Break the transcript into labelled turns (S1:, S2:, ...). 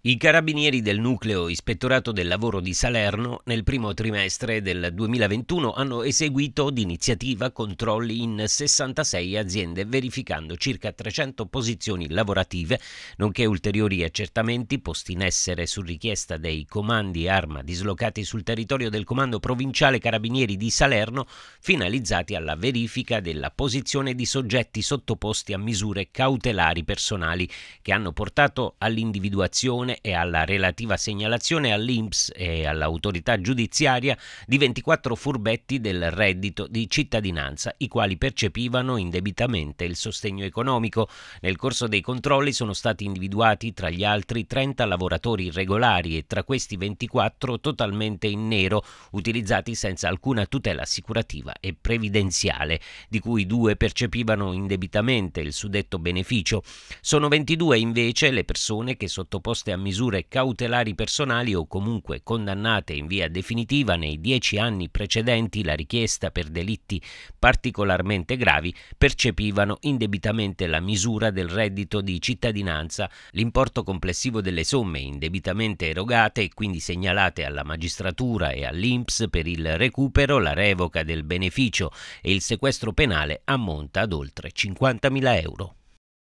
S1: I carabinieri del nucleo ispettorato del lavoro di Salerno nel primo trimestre del 2021 hanno eseguito d'iniziativa controlli in 66 aziende verificando circa 300 posizioni lavorative, nonché ulteriori accertamenti posti in essere su richiesta dei comandi arma dislocati sul territorio del comando provinciale carabinieri di Salerno, finalizzati alla verifica della posizione di soggetti sottoposti a misure cautelari personali che hanno portato all'individuazione Commissione e alla relativa segnalazione all'INPS e all'autorità giudiziaria di 24 furbetti del reddito di cittadinanza, i quali percepivano indebitamente il sostegno economico. Nel corso dei controlli sono stati individuati tra gli altri 30 lavoratori irregolari e tra questi 24 totalmente in nero, utilizzati senza alcuna tutela assicurativa e previdenziale, di cui due percepivano indebitamente il suddetto beneficio. Sono 22 invece le persone che sottoposte a misure cautelari personali o comunque condannate in via definitiva nei dieci anni precedenti la richiesta per delitti particolarmente gravi percepivano indebitamente la misura del reddito di cittadinanza. L'importo complessivo delle somme indebitamente erogate e quindi segnalate alla magistratura e all'INPS per il recupero, la revoca del beneficio e il sequestro penale ammonta ad oltre 50.000 euro.